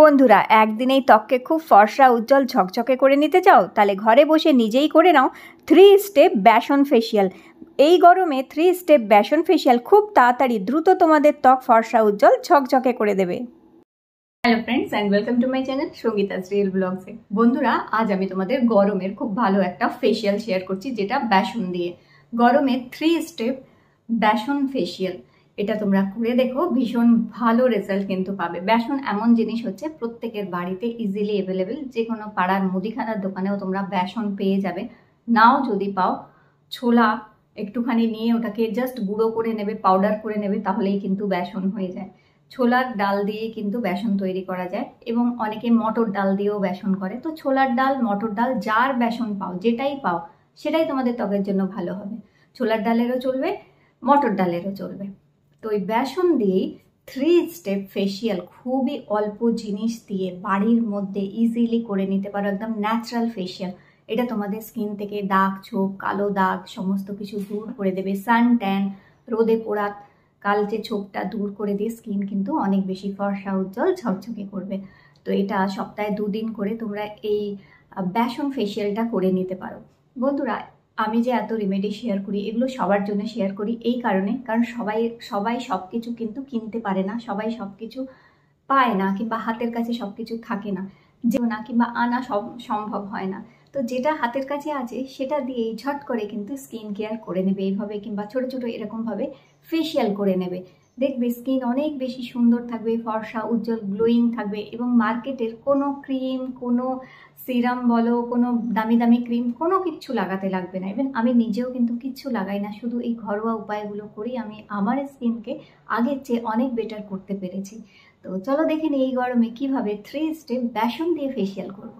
বন্ধুরা এই ত্বককে খুব ফর্সা উজ্জ্বল ঝকঝকে করে নিতে চাও তাহলে ঘরে বসে নিজেই করে নাও থ্রি স্টেপ ব্যাসন ফেশিয়াল এই গরমে থ্রি স্টেপ ব্যাসন ফেশিয়াল খুব তাড়াতাড়ি দ্রুত তোমাদের ত্বক ফর্সা উজ্জ্বল ঝকঝকে করে দেবে hello friends and welcome to my channel Sangeeta real ব্লগসে বন্ধুরা আজ আমি তোমাদের গরমের খুব ভালো একটা ফেশিয়াল শেয়ার করছি যেটা ব্যাসন দিয়ে গরমে থ্রি স্টেপ ব্যাসন ফেশিয়াল এটা তোমরা করে দেখো ভীষণ ভালো রেজাল্ট কিন্তু পাবে বেসন এমন জিনিস হচ্ছে প্রত্যেকের বাড়িতে ইজিলি অ্যাভেলেবেল যে কোনো পাড়ার মুদিখানার দোকানেও তোমরা বেসন পেয়ে যাবে নাও যদি পাও ছোলা একটুখানি নিয়ে ওটাকে জাস্ট গুঁড়ো করে নেবে পাউডার করে নেবে তাহলেই কিন্তু বেসন হয়ে যায় ছোলার ডাল দিয়ে কিন্তু বেসন তৈরি করা যায় এবং অনেকে মটর ডাল দিয়েও বেসন করে তো ছোলার ডাল মটর ডাল যার বেসন পাও যেটাই পাও সেটাই তোমাদের ত্বকের জন্য ভালো হবে ছোলার ডালেরও চলবে মটর ডালেরও চলবে তো এই বেসন দিয়েই থ্রি স্টেপ ফেসিয়াল খুবই অল্প জিনিস দিয়ে বাড়ির মধ্যে ইজিলি করে নিতে পারো একদম ন্যাচারাল ফেসিয়াল এটা তোমাদের স্কিন থেকে দাগ ছোপ কালো দাগ সমস্ত কিছু দূর করে দেবে সান ট্যান রোদে পোড়া কালচে ছোপটা দূর করে দিয়ে স্কিন কিন্তু অনেক বেশি ফর্সা উজ্জ্বল ঝকঝকে করবে তো এটা সপ্তাহে দুদিন করে তোমরা এই বেসন ফেসিয়ালটা করে নিতে পারো বন্ধুরা আমি যে এত রেমেডি শেয়ার করি এগুলো সবার জন্য শেয়ার করি এই কারণে কারণ সবাই সবাই সব কিছু কিন্তু কিনতে পারে না সবাই সব কিছু পায় না কিংবা হাতের কাছে সব কিছু থাকে না যে না কিংবা আনা সব সম্ভব হয় না তো যেটা হাতের কাছে আছে সেটা দিয়েই ঝট করে কিন্তু স্কিন কেয়ার করে নেবে এইভাবে কিংবা ছোট ছোট এরকমভাবে ফেশিয়াল করে নেবে দেখবে স্কিন অনেক বেশি সুন্দর থাকবে ফর্সা উজ্জ্বল গ্লোয়িং থাকবে এবং মার্কেটের কোনো ক্রিম কোনো সিরাম বলো কোনো দামি দামি ক্রিম কোনো কিচ্ছু লাগাতে লাগবে না ইভেন আমি নিজেও কিন্তু কিচ্ছু লাগাই না শুধু এই ঘরোয়া উপায়গুলো করেই আমি আমার স্কিনকে আগের চেয়ে অনেক বেটার করতে পেরেছি তো চলো দেখে নিই এই গরমে কিভাবে থ্রি স্টেপ বেসন দিয়ে ফেসিয়াল করবো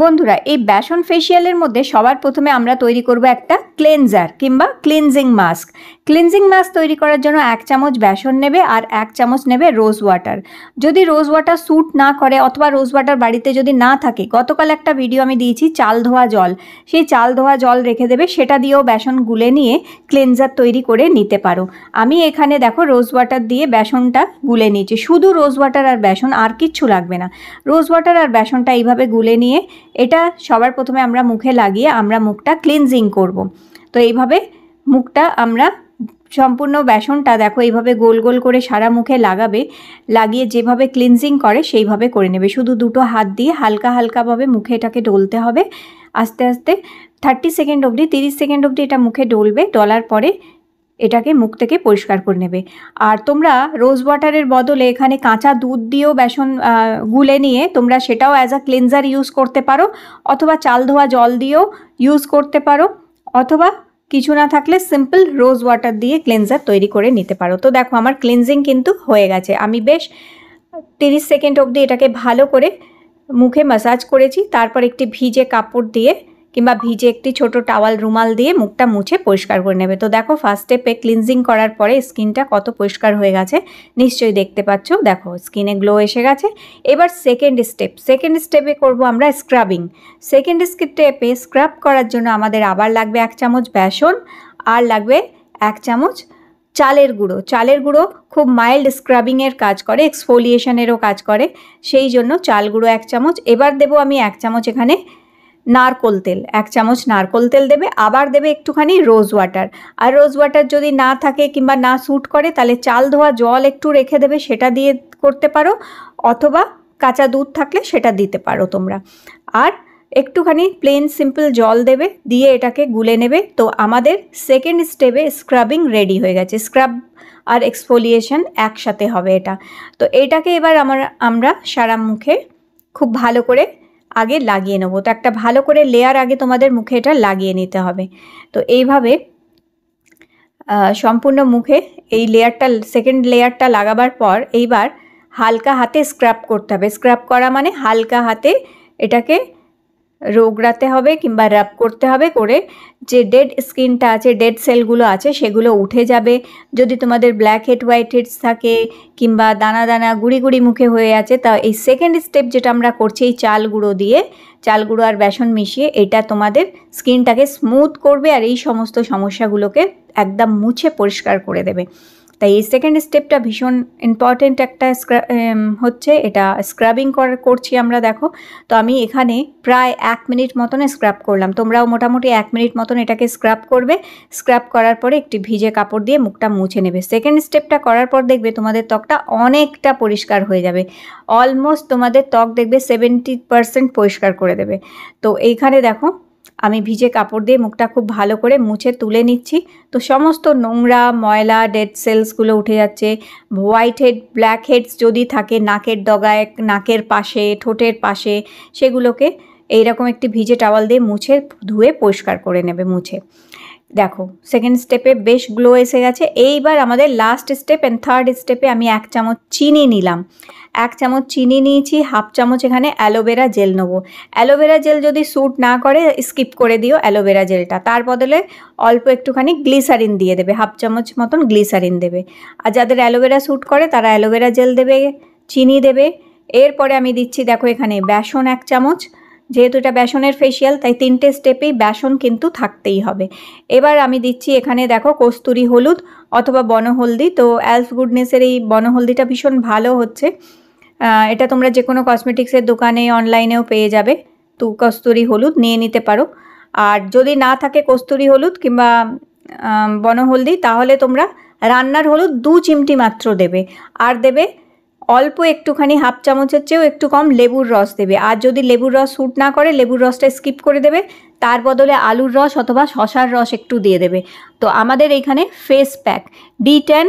বন্ধুরা এই বেসন ফেসিয়ালের মধ্যে সবার প্রথমে আমরা তৈরি করব একটা ক্লেনজার কিংবা ক্লিনজিং মাস্ক ক্লিনজিং মাস্ক তৈরি করার জন্য এক চামচ বেসন নেবে আর এক চামচ নেবে রোজ ওয়াটার যদি রোজ ওয়াটার স্যুট না করে অথবা রোজ ওয়াটার বাড়িতে যদি না থাকে গতকাল একটা ভিডিও আমি দিয়েছি চাল ধোয়া জল সেই চাল ধোয়া জল রেখে দেবে সেটা দিয়েও বেসন গুলে নিয়ে ক্লেনজার তৈরি করে নিতে পারো আমি এখানে দেখো রোজ ওয়াটার দিয়ে বেসনটা গুলে নিয়েছি শুধু রোজ ওয়াটার আর বেসন আর কিচ্ছু লাগবে না রোজ ওয়াটার আর বেসনটা এইভাবে গুলে নিয়ে এটা সবার প্রথমে আমরা মুখে লাগিয়ে আমরা মুখটা ক্লিনজিং করব। তো এইভাবে মুখটা আমরা সম্পূর্ণ বেসনটা দেখো এইভাবে গোল গোল করে সারা মুখে লাগাবে লাগিয়ে যেভাবে ক্লিনজিং করে সেইভাবে করে নেবে শুধু দুটো হাত দিয়ে হালকা হালকাভাবে মুখে এটাকে ডলতে হবে আস্তে আস্তে থার্টি সেকেন্ড অবধি তিরিশ সেকেন্ড অবধি এটা মুখে ডলবে ডলার পরে এটাকে মুখ থেকে পরিষ্কার করে নেবে আর তোমরা রোজ ওয়াটারের বদলে এখানে কাঁচা দুধ দিয়েও বেসন গুলে নিয়ে তোমরা সেটাও অ্যাজ আ ক্লিনজার ইউজ করতে পারো অথবা চাল ধোয়া জল দিয়েও ইউজ করতে পারো অথবা কিছু না থাকলে সিম্পল রোজ ওয়াটার দিয়ে ক্লিনজার তৈরি করে নিতে পারো তো দেখো আমার ক্লিনজিং কিন্তু হয়ে গেছে আমি বেশ তিরিশ সেকেন্ড অবধি এটাকে ভালো করে মুখে মাসাজ করেছি তারপর একটি ভিজে কাপড় দিয়ে কিংবা ভিজে একটি ছোট টাওয়াল রুমাল দিয়ে মুখটা মুছে পরিষ্কার করে নেবে তো দেখো ফার্স্ট স্টেপে ক্লিনজিং করার পরে স্কিনটা কত পরিষ্কার হয়ে গেছে নিশ্চয়ই দেখতে পাচ্ছ দেখো স্কিনে গ্লো এসে গেছে এবার সেকেন্ড স্টেপ সেকেন্ড স্টেপে করব আমরা স্ক্রাবিং সেকেন্ড স্টেপে স্ক্রাব করার জন্য আমাদের আবার লাগবে এক চামচ বেসন আর লাগবে এক চামচ চালের গুঁড়ো চালের গুঁড়ো খুব মাইল্ড স্ক্রাবিংয়ের কাজ করে এক্সফোলিয়েশনেরও কাজ করে সেই জন্য চাল গুঁড়ো এক চামচ এবার দেব আমি এক চামচ এখানে নারকোল তেল এক চামচ নারকোল তেল দেবে আবার দেবে একটুখানি রোজ ওয়াটার আর রোজ ওয়াটার যদি না থাকে কিংবা না স্যুট করে তাহলে চাল ধোয়া জল একটু রেখে দেবে সেটা দিয়ে করতে পারো অথবা কাঁচা দুধ থাকলে সেটা দিতে পারো তোমরা আর একটুখানি প্লেন সিম্পল জল দেবে দিয়ে এটাকে গুলে নেবে তো আমাদের সেকেন্ড স্টেপে স্ক্রাবিং রেডি হয়ে গেছে স্ক্রাব আর এক্সফোলিয়েশন একসাথে হবে এটা তো এটাকে এবার আমার আমরা সারা মুখে খুব ভালো করে আগে লাগিয়ে নেবো তো একটা ভালো করে লেয়ার আগে তোমাদের মুখে এটা লাগিয়ে নিতে হবে তো এইভাবে সম্পূর্ণ মুখে এই লেয়ারটা সেকেন্ড লেয়ারটা লাগাবার পর এইবার হালকা হাতে স্ক্র্যাপ করতে হবে স্ক্র্যাপ করা মানে হালকা হাতে এটাকে রোগড়াতে হবে কিংবা র্যাপ করতে হবে করে যে ডেড স্কিনটা আছে ডেড সেলগুলো আছে সেগুলো উঠে যাবে যদি তোমাদের ব্ল্যাক হেড হোয়াইট হেডস থাকে কিংবা দানা দানা গুড়ি গুড়ি মুখে হয়ে আছে তা এই সেকেন্ড স্টেপ যেটা আমরা করছি এই চাল গুঁড়ো দিয়ে চাল গুঁড়ো আর বেসন মিশিয়ে এটা তোমাদের স্কিনটাকে স্মুথ করবে আর এই সমস্ত সমস্যাগুলোকে একদম মুছে পরিষ্কার করে দেবে তাই এই সেকেন্ড স্টেপটা ভীষণ ইম্পর্টেন্ট একটা হচ্ছে এটা স্ক্রাবিং করছি আমরা দেখো তো আমি এখানে প্রায় এক মিনিট মতন স্ক্রাব করলাম তোমরাও মোটামুটি এক মিনিট মতন এটাকে স্ক্রাব করবে স্ক্রাব করার পরে একটি ভিজে কাপড় দিয়ে মুখটা মুছে নেবে সেকেন্ড স্টেপটা করার পর দেখবে তোমাদের ত্বকটা অনেকটা পরিষ্কার হয়ে যাবে অলমোস্ট তোমাদের ত্বক দেখবে সেভেন্টি পরিষ্কার করে দেবে তো এইখানে দেখো আমি ভিজে কাপড় দিয়ে মুখটা খুব ভালো করে মুছে তুলে নিচ্ছি তো সমস্ত নোংরা ময়লা ডেড সেলসগুলো উঠে যাচ্ছে হোয়াইট হেড ব্ল্যাক হেডস যদি থাকে নাকের ডগায় নাকের পাশে ঠোঁটের পাশে সেগুলোকে এইরকম একটি ভিজে টাওয়াল দিয়ে মুছে ধুয়ে পরিষ্কার করে নেবে মুছে দেখো সেকেন্ড স্টেপে বেশ গ্লো এসে গেছে এইবার আমাদের লাস্ট স্টেপ অ্যান্ড থার্ড স্টেপে আমি এক চামচ চিনি নিলাম এক চামচ চিনি নিয়েছি হাফ চামচ এখানে অ্যালোভেরা জেল নেবো অ্যালোভেরা জেল যদি স্যুট না করে স্কিপ করে দিও অ্যালোভেরা জেলটা তার বদলে অল্প একটুখানি গ্লিসারিন দিয়ে দেবে হাফ চামচ মতন গ্লিসারিন দেবে আর যাদের অ্যালোভেরা স্যুট করে তারা অ্যালোভেরা জেল দেবে চিনি দেবে এরপরে আমি দিচ্ছি দেখো এখানে বেসন এক চামচ যেহেতু এটা বেসনের ফেসিয়াল তাই তিনটে স্টেপেই বেসন কিন্তু থাকতেই হবে এবার আমি দিচ্ছি এখানে দেখো কস্তুরি হলুদ অথবা বনহলদি তো অ্যালফ গুডনেসের এই বনহলদিটা ভীষণ ভালো হচ্ছে এটা তোমরা যে কোনো কসমেটিক্সের দোকানে অনলাইনেও পেয়ে যাবে তো কস্তুরি হলুদ নিয়ে নিতে পারো আর যদি না থাকে কস্তুরি হলুদ কিংবা বনহলদি তাহলে তোমরা রান্নার হলুদ দু চিমটি মাত্র দেবে আর দেবে অল্প একটুখানি হাফ চামচের চেয়েও একটু কম লেবুর রস দেবে আর যদি লেবুর রস স্যুট না করে লেবুর রসটা স্কিপ করে দেবে তার বদলে আলুর রস অথবা শশার রস একটু দিয়ে দেবে তো আমাদের এখানে face pack D ten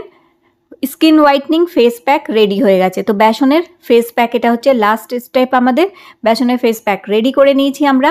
skin whitening face pack ready হয়ে গেছে তো বেসনের ফেস প্যাক এটা হচ্ছে লাস্ট স্টেপ আমাদের বেসনের ফেস প্যাক রেডি করে নিয়েছি আমরা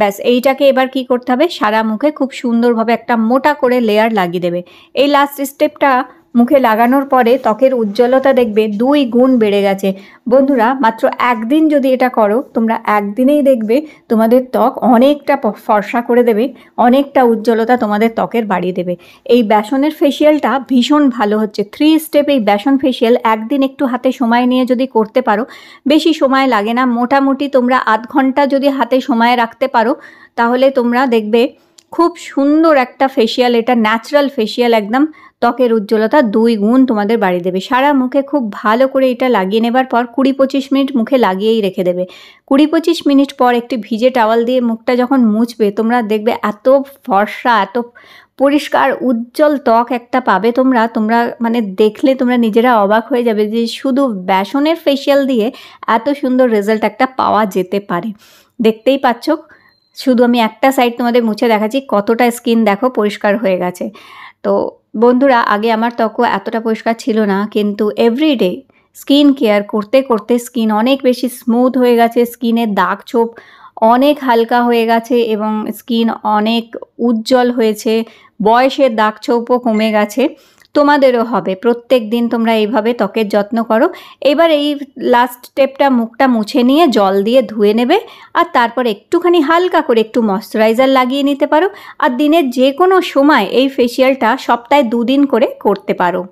ব্যাস এইটাকে এবার কি করতে হবে সারা মুখে খুব সুন্দরভাবে একটা মোটা করে লেয়ার লাগিয়ে দেবে এই লাস্ট স্টেপটা মুখে লাগানোর পরে ত্বকের উজ্জ্বলতা দেখবে দুই গুণ বেড়ে গেছে বন্ধুরা মাত্র একদিন যদি এটা করো তোমরা একদিনেই দেখবে তোমাদের ত্বক অনেকটা ফর্সা করে দেবে অনেকটা উজ্জ্বলতা তোমাদের ত্বকের বাড়িয়ে দেবে এই বেসনের ফেসিয়ালটা ভীষণ ভালো হচ্ছে থ্রি স্টেপ এই বেসন ফেসিয়াল একদিন একটু হাতে সময় নিয়ে যদি করতে পারো বেশি সময় লাগে না মোটামুটি তোমরা আধ ঘন্টা যদি হাতে সময় রাখতে পারো তাহলে তোমরা দেখবে খুব সুন্দর একটা ফেসিয়াল এটা ন্যাচারাল ফেসিয়াল একদম ত্বকের উজ্জ্বলতা দুই গুণ তোমাদের বাড়িয়ে দেবে সারা মুখে খুব ভালো করে এটা লাগিয়ে নেবার পর কুড়ি পঁচিশ মিনিট মুখে লাগিয়েই রেখে দেবে কুড়ি পঁচিশ মিনিট পর একটি ভিজে টাওয়াল দিয়ে মুখটা যখন মুছবে তোমরা দেখবে এত ফর্সা এত পরিষ্কার উজ্জ্বল ত্বক একটা পাবে তোমরা তোমরা মানে দেখলে তোমরা নিজেরা অবাক হয়ে যাবে যে শুধু বেসনের ফেসিয়াল দিয়ে এত সুন্দর রেজাল্ট একটা পাওয়া যেতে পারে দেখতেই পাচ্ছ শুধু আমি একটা সাইড তোমাদের মুছে দেখাচ্ছি কতটা স্কিন দেখো পরিষ্কার হয়ে গেছে তো বন্ধুরা আগে আমার ত্বক এতটা পরিষ্কার ছিল না কিন্তু এভরিডে স্কিন কেয়ার করতে করতে স্কিন অনেক বেশি স্মুথ হয়ে গেছে স্কিনের দাগ ছোপ অনেক হালকা হয়ে গেছে এবং স্কিন অনেক উজ্জ্বল হয়েছে বয়সের দাগ ছোপও কমে গেছে তোমাদেরও হবে প্রত্যেক দিন তোমরা এইভাবে ত্বকের যত্ন করো এবার এই লাস্ট স্টেপটা মুখটা মুছে নিয়ে জল দিয়ে ধুয়ে নেবে আর তারপর একটুখানি হালকা করে একটু ময়শ্চারাইজার লাগিয়ে নিতে পারো আর দিনের যে কোনো সময় এই ফেসিয়ালটা সপ্তাহে দুদিন করে করতে পারো